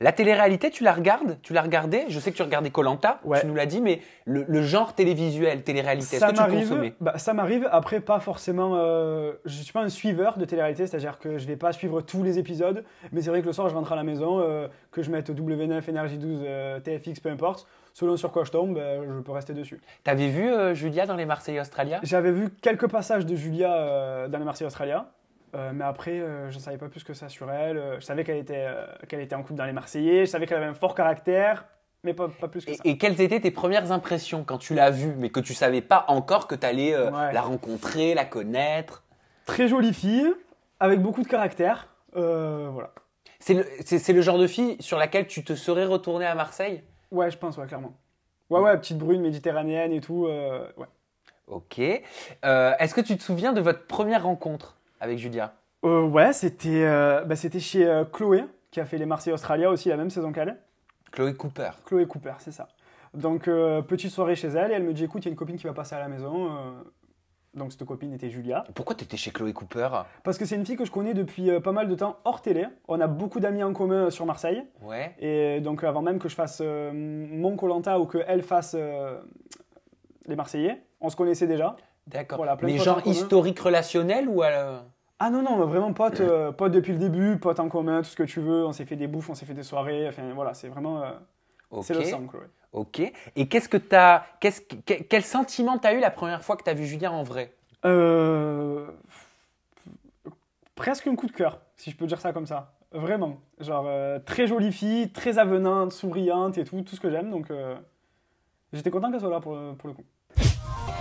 La télé-réalité, tu la regardes Tu la regardée Je sais que tu regardais Colanta, tu nous l'as dit, mais le, genre télévisuel, télé-réalité, est-ce que tu consommais bah, Ça m'arrive, après, pas forcément. Euh, je ne suis pas un suiveur de télé-réalité, c'est-à-dire que je ne vais pas suivre tous les épisodes, mais c'est vrai que le soir, je rentre à la maison, euh, que je mette W9, NRJ12, TFX, peu importe. Selon sur quoi je tombe, ben, je peux rester dessus. T'avais vu euh, Julia dans Les Marseillais Australia J'avais vu quelques passages de Julia dans Les Marseillais Australia. Euh, mais après, euh, je ne savais pas plus que ça sur elle. Euh, je savais qu'elle était, qu'elle était en couple dans les Marseillais. Je savais qu'elle avait un fort caractère, mais pas, plus que ça. Et, quelles étaient tes premières impressions quand tu l'as vue, mais que tu ne savais pas encore que tu allais la rencontrer, la connaître Très jolie fille, avec beaucoup de caractère. voilà. C'est le, le genre de fille sur laquelle tu te serais retourné à Marseille Ouais, je pense, clairement. Ouais, ouais, petite brune méditerranéenne et tout. ouais. Ok. Est-ce que tu te souviens de votre première rencontre avec Julia euh, Ouais, c'était euh, bah, chez euh, Chloé, qui a fait les Marseilles Australia aussi la même saison qu'elle. Chloé Cooper. Chloé Cooper, c'est ça. Donc, petite soirée chez elle, et elle me dit écoute, il y a une copine qui va passer à la maison. donc, cette copine était Julia. Pourquoi tu étais chez Chloé Cooper Parce que c'est une fille que je connais depuis pas mal de temps hors télé. On a beaucoup d'amis en commun sur Marseille. Ouais. Et donc, avant même que je fasse mon Colanta ou qu'elle fasse les Marseillais, on se connaissait déjà. D'accord. Voilà, mais genre hein. historique relationnel ou alors Ah non, non, vraiment pote, euh, pote depuis le début, pote en commun, tout ce que tu veux. On s'est fait des bouffes, on s'est fait des soirées. Enfin voilà, c'est vraiment. Euh, c'est le Ok. Et qu'est-ce que t'as, quest quel sentiment t'as eu la première fois que t'as vu Julien en vrai euh, Presque un coup de cœur, si je peux dire ça comme ça. Vraiment. Genre, euh, très jolie fille, très avenante, souriante et tout, tout ce que j'aime. Donc, j'étais content qu'elle soit là pour, pour le coup.